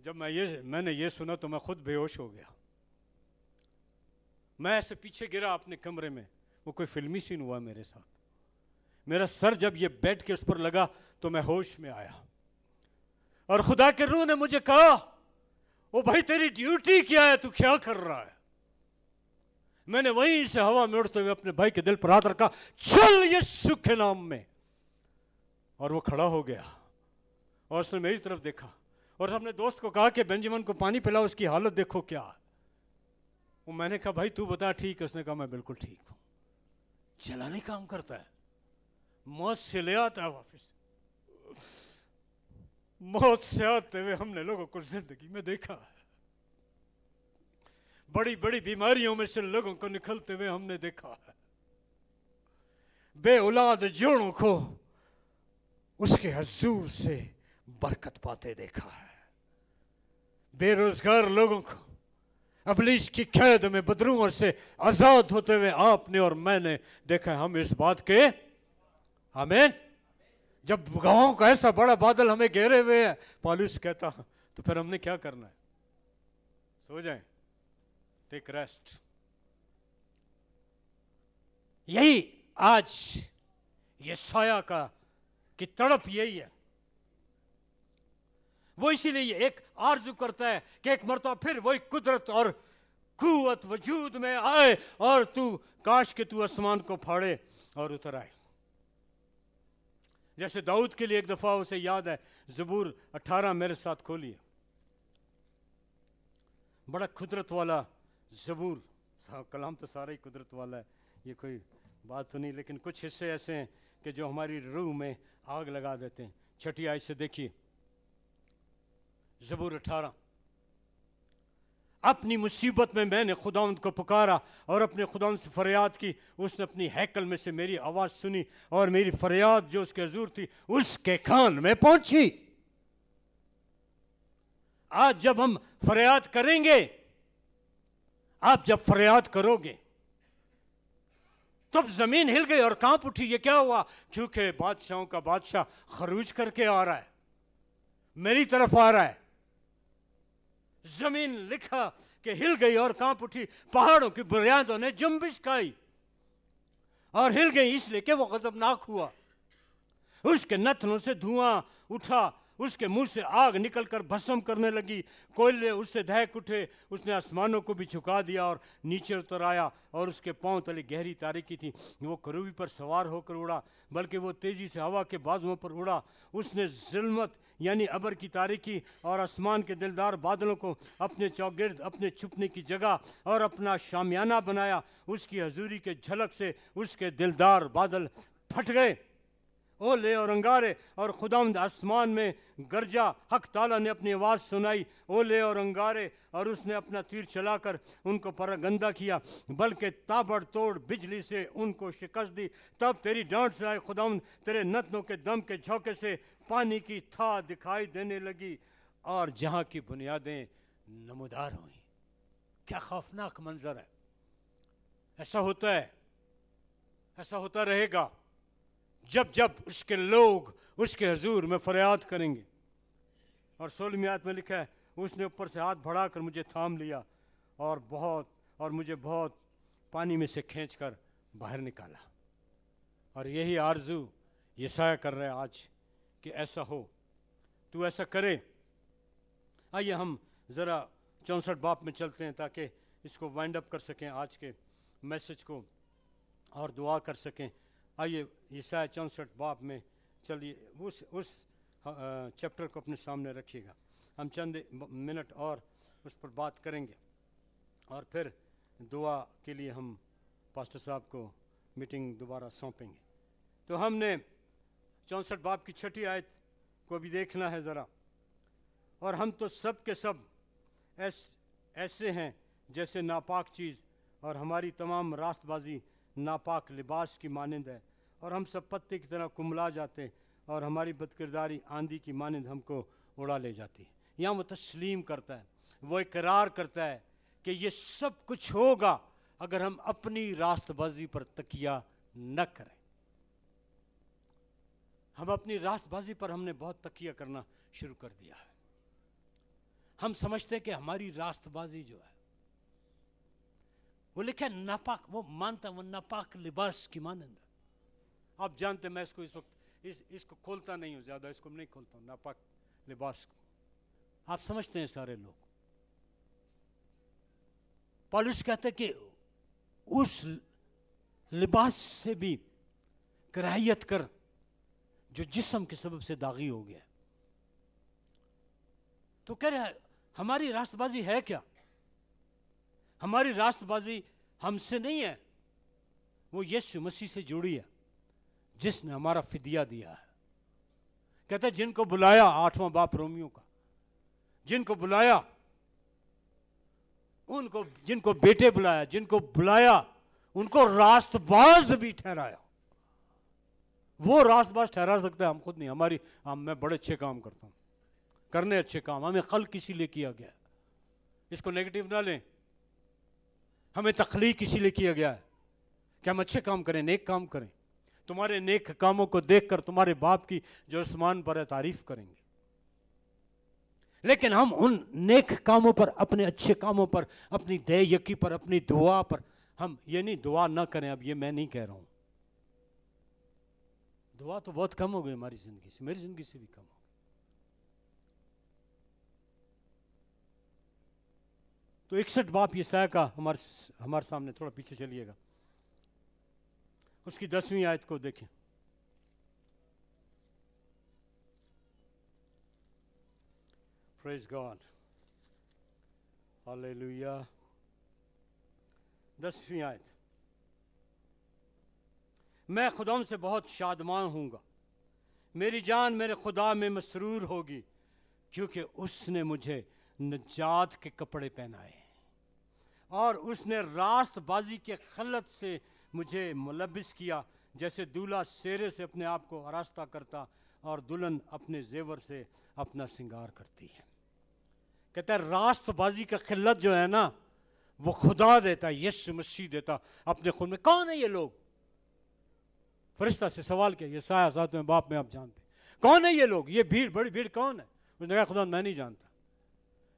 जब मैं ये मैंने ये सुना तो मैं खुद बेहोश हो गया मैं ऐसे पीछे गिरा अपने कमरे में वो कोई फिल्मी सीन हुआ मेरे साथ मेरा सर जब ये बैठ के उस पर लगा तो मैं होश में आया और खुदा के रूह ने मुझे कहा वो भाई तेरी ड्यूटी क्या है तू क्या कर रहा है मैंने वहीं से हवा में उड़ते हुए अपने भाई के दिल पर हाथ रखा चल ये के नाम में और वो खड़ा हो गया और उसने मेरी तरफ देखा और अपने दोस्त को कहा कि बेंजामिन को पानी पिलाओ उसकी हालत देखो क्या वो मैंने कहा भाई तू बता ठीक है उसने कहा मैं बिल्कुल ठीक चला चलाने काम करता है मौत से ले आता है वापस मौत से आते हुए हमने लोगों को जिंदगी में देखा है बड़ी बड़ी बीमारियों में से लोगों को निकलते हुए हमने देखा है बे औलाद जोड़ों को उसके हजूर से बरकत पाते देखा है बेरोजगार लोगों को अबलीस की कैद में और से आजाद होते हुए आपने और मैंने देखा हम इस बात के हमें जब गाँव का ऐसा बड़ा बादल हमें घेरे हुए है पॉलिस कहता तो फिर हमने क्या करना है सो जाए टेक रेस्ट यही आज ये साया का की तड़प यही है वो इसीलिए एक आरजू करता है कि एक मरतबा फिर वही कुदरत और कुत वजूद में आए और तू काश के तू आसमान को फाड़े और उतर आए जैसे दाऊद के लिए एक दफ़ा उसे याद है जबूर 18 मेरे साथ खोलिए बड़ा कुदरत वाला जबूर कलाम तो सारा ही कुदरत वाला है ये कोई बात तो नहीं लेकिन कुछ हिस्से ऐसे हैं कि जो हमारी रूह में आग लगा देते हैं छठी आय से देखिए जबूर अठारह अपनी मुसीबत में मैंने खुदा को पुकारा और अपने खुदा से फरियाद की उसने अपनी हैकल में से मेरी आवाज़ सुनी और मेरी फरियाद जो उसके हजूर थी उसके कान में पहुंची आज जब हम फरियाद करेंगे आप जब फरियाद करोगे तब जमीन हिल गई और कांप उठी ये क्या हुआ क्योंकि बादशाहों का बादशाह खरूज करके आ रहा है मेरी तरफ आ रहा है जमीन लिखा कि हिल गई और कांप उठी पहाड़ों की बुरियादों ने जुम्बिश खाई और हिल गई इसलिए कि वो गजबनाक हुआ उसके नथनों से धुआं उठा उसके मुंह से आग निकलकर भस्म करने लगी कोयले उससे दहक उठे उसने आसमानों को भी झुका दिया और नीचे उतर आया और उसके पांव तले गहरी तारीखी थी वो करूबी पर सवार होकर उड़ा बल्कि वो तेज़ी से हवा के बाजुओं पर उड़ा उसने जुलमत यानी अबर की तारीख़ी और आसमान के दिलदार बादलों को अपने चौगिर्द अपने छुपने की जगह और अपना शामियाना बनाया उसकी हजूरी के झलक से उसके दिलदार बादल फट गए ओ ले अंगारे और खुदामद आसमान में गरजा हक ताला ने अपनी आवाज़ सुनाई ओ ले अंगारे और उसने अपना तीर चलाकर उनको गंदा किया बल्कि ताबड़तोड़ बिजली से उनको शिकस्त दी तब तेरी डांट से आए खुदाम तेरे नतनों के दम के झोंके से पानी की था दिखाई देने लगी और जहाँ की बुनियादें नमदार हुई क्या खौफनाक मंजर है ऐसा होता है ऐसा होता रहेगा जब जब उसके लोग उसके हजूर में फरियाद करेंगे और सोलमियात में लिखा है उसने ऊपर से हाथ बढ़ा कर मुझे थाम लिया और बहुत और मुझे बहुत पानी में से खींच कर बाहर निकाला और यही आरजू ये साया कर रहे हैं आज कि ऐसा हो तू ऐसा करे आइए हम ज़रा चौंसठ बाप में चलते हैं ताकि इसको वाइंड अप कर सकें आज के मैसेज को और दुआ कर सकें आइए ईसा चौंसठ बाप में चलिए उस उस हाँ, चैप्टर को अपने सामने रखिएगा हम चंद मिनट और उस पर बात करेंगे और फिर दुआ के लिए हम पास्टर साहब को मीटिंग दोबारा सौंपेंगे तो हमने चौंसठ बाप की छठी आयत को भी देखना है ज़रा और हम तो सब के सब ऐस ऐसे हैं जैसे नापाक चीज़ और हमारी तमाम रास्तबाजी नापाक लिबास की मानंद है और हम सब पत्ते की तरह कुमला जाते और हमारी बदकिरदारी आंधी की मानंद हमको उड़ा ले जाती है यहाँ वो तस्लीम करता है वो इकरार करता है कि ये सब कुछ होगा अगर हम अपनी रास्तबाजी पर तकिया न करें हम अपनी रास्तबाजी पर हमने बहुत तकिया करना शुरू कर दिया है हम समझते हैं कि हमारी रास्तबाजी जो है वो लिखा है नापाक वो मानता वो नापाक लिबास की मानंद आप जानते मैं इसको इस वक्त इस इसको खोलता नहीं हूँ ज़्यादा इसको नहीं खोलता हूँ नापाक लिबास को आप समझते हैं सारे लोग पॉलिस कहते कि उस लिबास से भी कराहियत कर जो जिसम के सबब से दागी हो गया तो कह रहे हमारी रास्तबाजी है क्या हमारी रास्तबाजी हमसे नहीं है वो यीशु मसीह से जुड़ी है जिसने हमारा फिदिया दिया है कहते जिनको बुलाया आठवां बाप रोमियों का जिनको बुलाया उनको जिनको बेटे बुलाया जिनको बुलाया उनको रास्तबाज भी ठहराया वो रास्तबाज ठहरा सकते हैं हम खुद नहीं हमारी हम मैं बड़े अच्छे काम करता हूं करने अच्छे काम हमें खल किसी लिए किया गया इसको नेगेटिव ना लें हमें तख्लीक इसीलिए किया गया है कि हम अच्छे काम करें नेक काम करें तुम्हारे नेक कामों को देखकर तुम्हारे बाप की जो आसमान पर है तारीफ करेंगे लेकिन हम उन नेक कामों पर अपने अच्छे कामों पर अपनी दे यकी पर अपनी दुआ पर हम ये नहीं दुआ ना करें अब ये मैं नहीं कह रहा हूं दुआ तो बहुत कम हो गई हमारी जिंदगी से मेरी जिंदगी से भी कम हो गई तो इकसठ बाप ये सह का हमारे हमारे सामने थोड़ा पीछे चलिएगा उसकी दसवीं आयत को देखें प्रेज गॉड लुया दसवीं आयत मैं खुदा से बहुत शादमान हूँगा मेरी जान मेरे खुदा में मसरूर होगी क्योंकि उसने मुझे नजात के कपड़े पहनाए और उसने रास्तबाजी के खलत से मुझे मुलबिस किया जैसे दूल्हा शेरे से अपने आप को आरास्ता करता और दुल्हन अपने जेवर से अपना सिंगार करती है कहता है रास्तबाजी का खिलत जो है ना वो खुदा देता यश मसीह देता अपने खुद में कौन है ये लोग फरिश्ता से सवाल किया ये साया साथ में बाप में आप जानते कौन है ये लोग ये भीड़ बड़ी भीड़ कौन है उसने कहा खुदा मैं नहीं जानता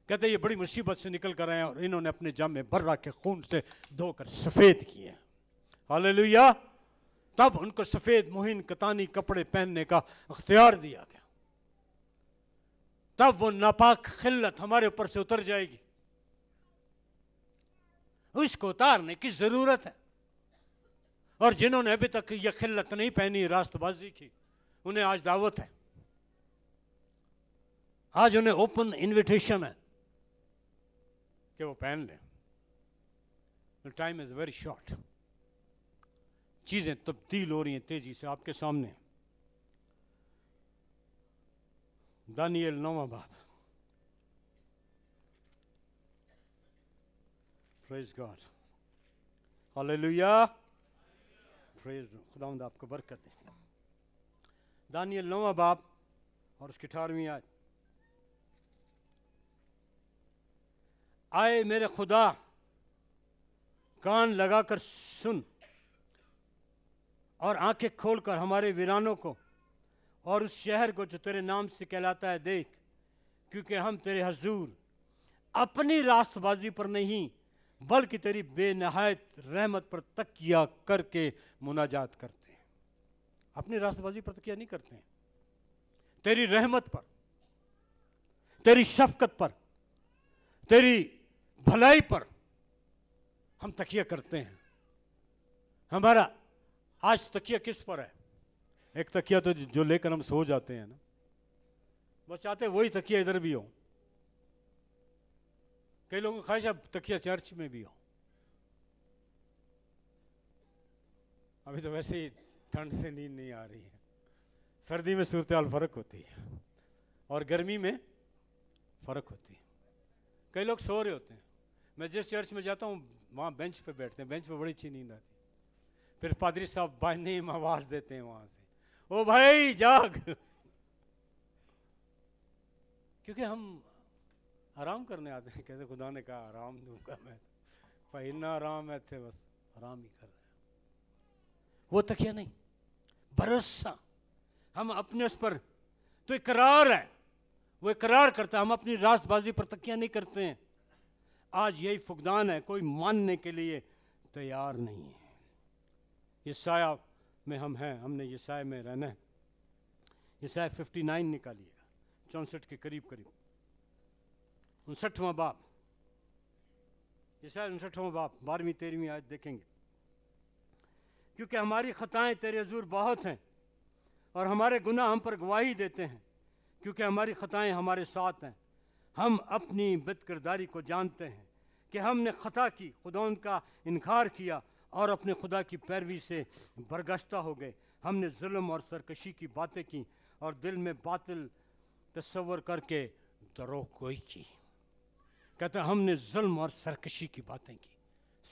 कहते ये बड़ी मुसीबत से निकल कर आए और इन्होंने अपने जाम में बर्रा के खून से धोकर सफ़ेद किए हालेलुया तब उनको सफेद मुहिन कतानी कपड़े पहनने का अख्तियार दिया गया तब वो नापाक खिल्लत हमारे ऊपर से उतर जाएगी उसको उतारने की जरूरत है और जिन्होंने अभी तक यह खिल्लत नहीं पहनी रास्तबाजी की उन्हें आज दावत है आज उन्हें ओपन इनविटेशन है कि वो पहन लें टाइम इज वेरी शॉर्ट चीज़ें तब्दील हो रही हैं तेज़ी से आपके सामने दानियल नवा बाब फ्रेज गॉड लुया फ्रेज खुदा आपको बरकत दें दानियल नवा बाप और उसकी अठारहवीं आज आए मेरे खुदा कान लगाकर सुन और आंखें खोलकर हमारे वीरानों को और उस शहर को जो तेरे नाम से कहलाता है देख क्योंकि हम तेरे हजूर अपनी रास्तबाजी पर नहीं बल्कि तेरी बेनहायत रहमत पर तकिया करके मुनाजात करते हैं अपनी रास्तबाजी पर तकिया नहीं करते हैं तेरी रहमत पर तेरी शफकत पर तेरी भलाई पर हम तकिया करते हैं हमारा आज तकिया किस पर है एक तकिया तो जो लेकर हम सो जाते हैं ना बस चाहते वही तकिया इधर भी हो कई लोगों की ख्वाहिश है तकिया चर्च में भी हो अभी तो वैसे ही ठंड से नींद नहीं आ रही है सर्दी में सूरत फ़र्क होती है और गर्मी में फ़र्क होती है कई लोग सो रहे होते हैं मैं जिस चर्च में जाता हूँ वहाँ बेंच पे बैठते हैं बेंच पे बड़ी अच्छी नींद आती है फिर पादरी साहब बाहने में आवाज देते हैं वहां से ओ भाई जाग क्योंकि हम आराम करने आते हैं कहते खुदा ने कहा आराम दूंगा मैं तो। भाई इन्ना आराम है थे बस आराम ही कर रहे हैं वो तकिया नहीं भरोसा हम अपने उस पर तो इकरार है वो इकरार करता है हम अपनी रासबाजी पर तकिया नहीं करते हैं आज यही फुकदान है कोई मानने के लिए तैयार नहीं है साया में हम हैं हमने साय में रहना है फिफ्टी 59 निकालिएगा चौंसठ के करीब करीब उनसठवा बाप ईसाया उनसठवा बाप बारहवीं तेरहवीं आज देखेंगे क्योंकि हमारी ख़ताएँ तेरे हजूर बहुत हैं और हमारे गुनाह हम पर गवाही देते हैं क्योंकि हमारी ख़ताएँ हमारे साथ हैं हम अपनी बदकरदारी को जानते हैं कि हमने ख़ता की खुदा का इनकार किया और अपने खुदा की पैरवी से बरगश्ता हो गए हमने जुल्म और सरकशी की बातें की और दिल में बातिल तस्वर करके दरो गोई की कहता हमने जुल्म और सरकशी की बातें की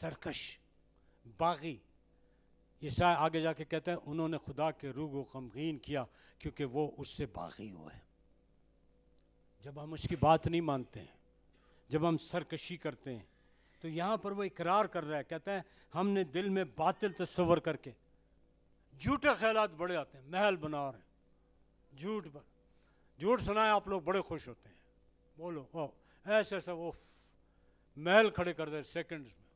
सरकश बागी ईसा आगे जाके कहते हैं उन्होंने खुदा के रूह को गमगीन किया क्योंकि वो उससे बागी हुए जब हम उसकी बात नहीं मानते हैं जब हम सरकशी करते हैं तो यहाँ पर वो इकरार कर रहा है कहता है हमने दिल में बातिल तस्वर करके झूठे ख्याल बड़े आते हैं महल बना रहे हैं झूठ पर झूठ सुनाए आप लोग बड़े खुश होते हैं बोलो हो ऐसे ऐसा वो महल खड़े कर दे सेकंड्स में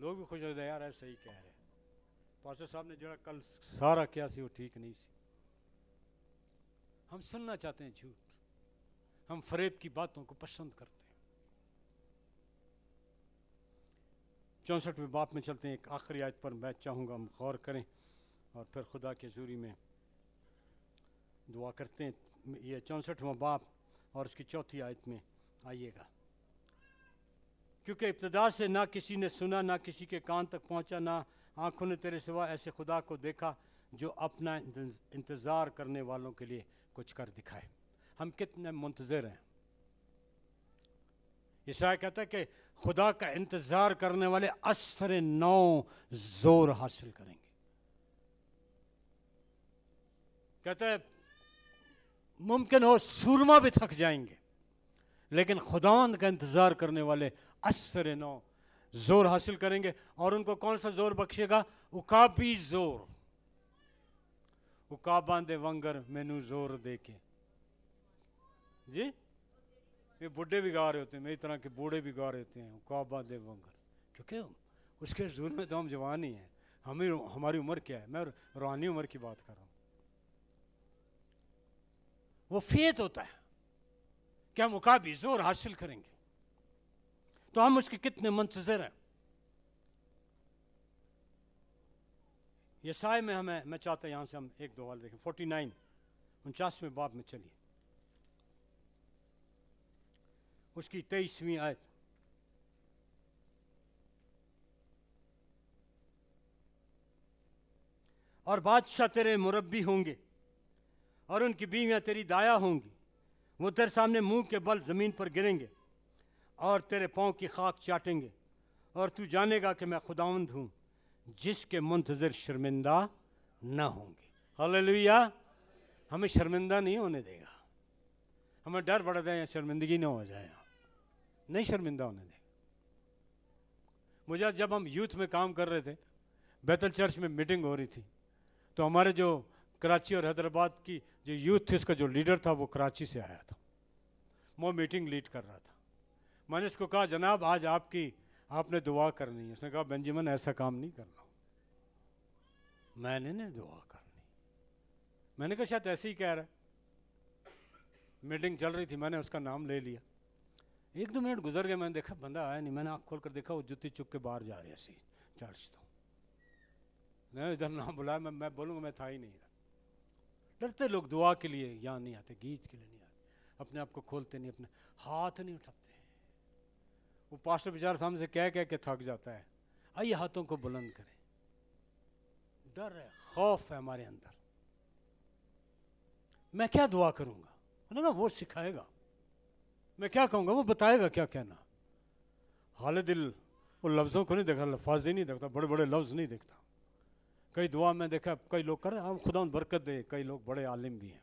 लोग भी खुश होते यार ऐसे ही कह रहे हैं पास्टर साहब ने जरा कल सारा क्या सी वो ठीक नहीं सी हम सुनना चाहते हैं झूठ हम फरेब की बातों को पसंद करते चौंसठवें बाप में चलते हैं एक आखिरी आयत पर मैं चाहूँगा हम गौर करें और फिर खुदा के जूरी में दुआ करते हैं ये चौंसठवा बाप और उसकी चौथी आयत में आइएगा क्योंकि इब्तदा से ना किसी ने सुना ना किसी के कान तक पहुँचा ना आँखों ने तेरे सिवा ऐसे खुदा को देखा जो अपना इंतज़ार करने वालों के लिए कुछ कर दिखाए हम कितने मुंतज़र हैं ईसा कहता है कि खुदा का इंतज़ार करने वाले असर नौ ज़ोर हासिल करेंगे कहते मुमकिन हो सूरमा भी थक जाएंगे लेकिन खुदावंद का इंतज़ार करने वाले असर नौ ज़ोर हासिल करेंगे और उनको कौन सा ज़ोर बख्शेगा उकाबी ज़ोर उकाबा दे वंगर मेनू ज़ोर दे के जी ये बूढ़े भी गा रहे होते हैं मेरी तरह के बूढ़े भी गा रहे होते हैं देव बंगर क्योंकि उसके जूर में तो हम जवान ही हैं हमें हमारी उम्र क्या है मैं रूहानी उम्र की बात कर रहा हूँ वो फेत होता है क्या मुकाबी जोर हासिल करेंगे तो हम उसके कितने मंतजर हैं यसाय में हमें मैं चाहता यहाँ से हम एक दो वाले देखें 49 नाइन उनचासवें बाप में चलिए उसकी तेईसवीं आयत और बादशाह तेरे मुरबी होंगे और उनकी बीवियां तेरी दाया होंगी वो तेरे सामने मुंह के बल ज़मीन पर गिरेंगे और तेरे पाँव की खाक चाटेंगे और तू जानेगा कि मैं खुदावंद हूँ जिसके मुंतज़र शर्मिंदा न होंगे हालेलुया हमें शर्मिंदा नहीं होने देगा हमें डर बढ़ जाए शर्मिंदगी ना हो जाए नहीं शर्मिंदा होने देंगे मुझे जब हम यूथ में काम कर रहे थे बैतल चर्च में मीटिंग हो रही थी तो हमारे जो कराची और हैदराबाद की जो यूथ थी उसका जो लीडर था वो कराची से आया था वो मीटिंग लीड कर रहा था मैंने उसको कहा जनाब आज आपकी आपने दुआ करनी है उसने कहा बेंजीमन ऐसा काम नहीं करना मैंने नहीं दुआ करनी मैंने कहा शायद ऐसे ही कह रहा है मीटिंग चल रही थी मैंने उसका नाम ले लिया एक दो मिनट गुजर गए मैंने देखा बंदा आया नहीं मैंने आँख खोल कर देखा वो जुत्ती चुप के बाहर जा रहे सी चर्च तो नहीं इधर ना बुलाया मैं मैं बोलूँगा मैं था ही नहीं इधर डरते लोग दुआ के लिए यहाँ नहीं आते गीत के लिए नहीं आते अपने आप को खोलते नहीं अपने हाथ नहीं उठाते वो पास्टर बेचार सामने से कह कह के थक जाता है आइए हाथों को बुलंद करें डर है खौफ है हमारे अंदर मैं क्या दुआ करूंगा उन्होंने वो सिखाएगा मैं क्या कहूँगा वो बताएगा क्या कहना हाल दिल वो लफ्ज़ों को नहीं देखा लफाज ही नहीं देखता बड़े बड़े लफ्ज़ नहीं देखता कई दुआ में देखा कई लोग कर हम खुदा बरकत दे कई लोग बड़े आलिम भी हैं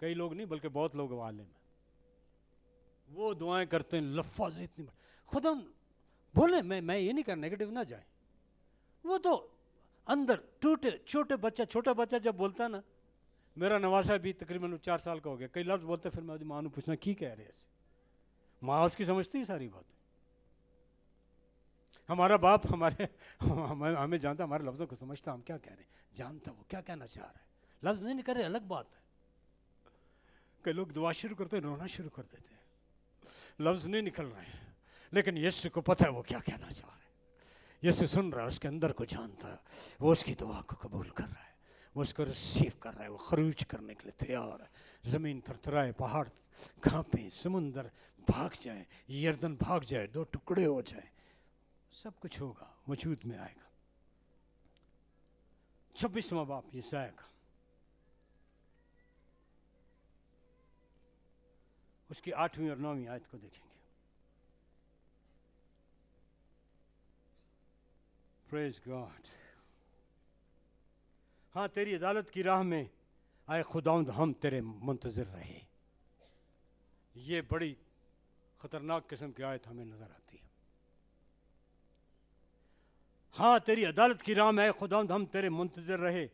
कई लोग नहीं बल्कि बहुत लोग आलिम हैं वो दुआएं करते हैं लफाज इतनी खुदा बोले मैं मैं ये नहीं कर नेगेटिव ना जाए वो तो अंदर टूटे छोटे बच्चा छोटा बच्चा जब बोलता ना मेरा नवासा भी तकरीबन चार साल का हो गया कई लफ्ज़ बोलते फिर मैं माँ पूछना की कह रहे माँ उसकी समझती है सारी बात हमारा बाप हमारे हमें जानता हमारे लफ्ज़ों को समझता हम क्या कह रहे हैं जानता वो क्या कहना चाह रहा है लफ्ज़ नहीं निकल रहे अलग बात है कई लोग दुआ शुरू करते रोना शुरू कर देते हैं लफ्ज़ नहीं निकल रहे हैं लेकिन यश को पता है वो क्या कहना चाह रहे हैं यश सुन रहा है उसके अंदर को जानता है वो उसकी दुआ को कबूल कर रहा है वो उसको रिसीव कर रहा है वो खरूज करने के लिए तैयार है ज़मीन थरथराए पहाड़ खापे समुंदर भाग जाए यर्दन भाग जाए दो टुकड़े हो जाए सब कुछ होगा वजूद में आएगा छब्बीसवा बाप ये का उसकी आठवीं और नौवीं आयत को देखेंगे Praise God. हाँ तेरी अदालत की राह में आए खुदाउंद हम तेरे मुंतज़र रहे ये बड़ी ख़तरनाक किस्म की आयत हमें नज़र आती है हाँ तेरी अदालत की राह में आए खुदाउंद हम तेरे मुंतज़र रहे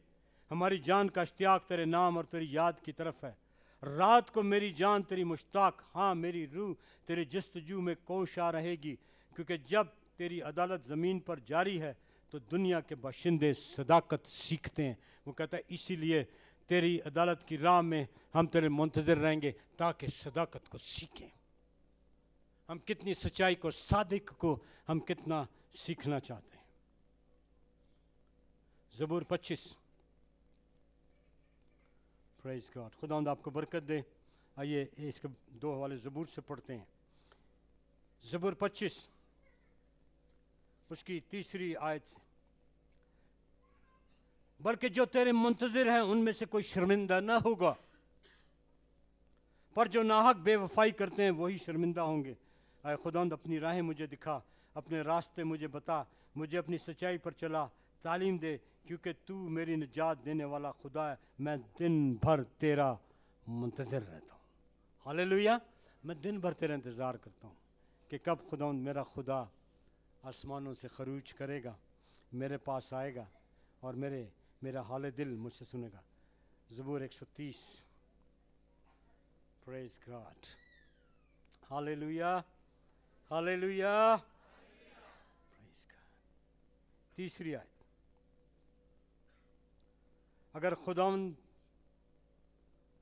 हमारी जान का इश्तियाक तेरे नाम और तेरी याद की तरफ है रात को मेरी जान तेरी मुश्ताक हाँ मेरी रूह तेरे जस्तजू में कोश आ रहेगी क्योंकि जब तेरी अदालत ज़मीन पर जारी है तो दुनिया के बाशिंदे सदाकत सीखते हैं वो कहता है इसीलिए तेरी अदालत की राह में हम तेरे मुंतज़र रहेंगे ताकि सदाकत को सीखें हम कितनी सच्चाई को सादिक को हम कितना सीखना चाहते हैं ज़बूर पच्चीस प्रेज गॉड खुदा आपको बरकत दे आइए इसके दो हवाले ज़बूर से पढ़ते हैं ज़बूर पच्चीस उसकी तीसरी आयत बल्कि जो तेरे मुंतजर हैं उनमें से कोई शर्मिंदा ना होगा पर जो नाहक बेवफाई करते हैं वही शर्मिंदा होंगे आए खुदांद अपनी राहें मुझे दिखा अपने रास्ते मुझे बता मुझे अपनी सच्चाई पर चला तालीम दे क्योंकि तू मेरी निजात देने वाला खुदा है मैं दिन भर तेरा मुंतज़र रहता हूँ हाल मैं दिन भर तेरा इंतज़ार करता हूँ कि कब खुदा मेरा खुदा आसमानों से खरूज करेगा मेरे पास आएगा और मेरे मेरा हाल दिल मुझसे सुनेगा ज़बूर 130 प्रेज गॉड हालेलुया लुया प्रेज लुया तीसरी आयत अगर खुदावन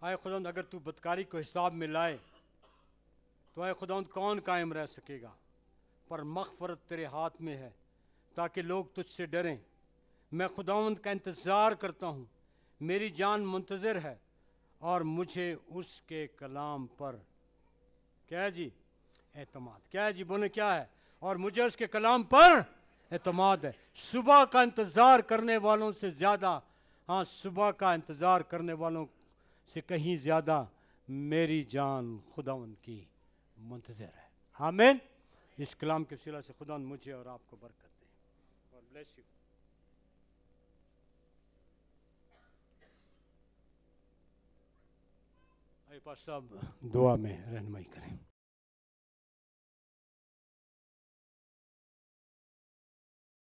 आए खुदावन अगर तू बदकारी को हिसाब में लाए तो आए खुदावन कौन कायम रह सकेगा पर मगफरत तेरे हाथ में है ताकि लोग तुझसे डरें मैं खुदावंद का इंतज़ार करता हूँ मेरी जान मुंतज़र है और मुझे उसके कलाम पर क्या है जी एतमाद क्या है जी बोले क्या है और मुझे उसके कलाम पर एतमाद है सुबह का इंतज़ार करने वालों से ज़्यादा हाँ सुबह का इंतज़ार करने वालों से कहीं ज़्यादा मेरी जान खुदावंद की मुंतज़र है हामिद इस कलाम के सिला से खुदा मुझे और आपको बरकत दें और ब्लेस यू पास साहब दुआ में रहनमई करें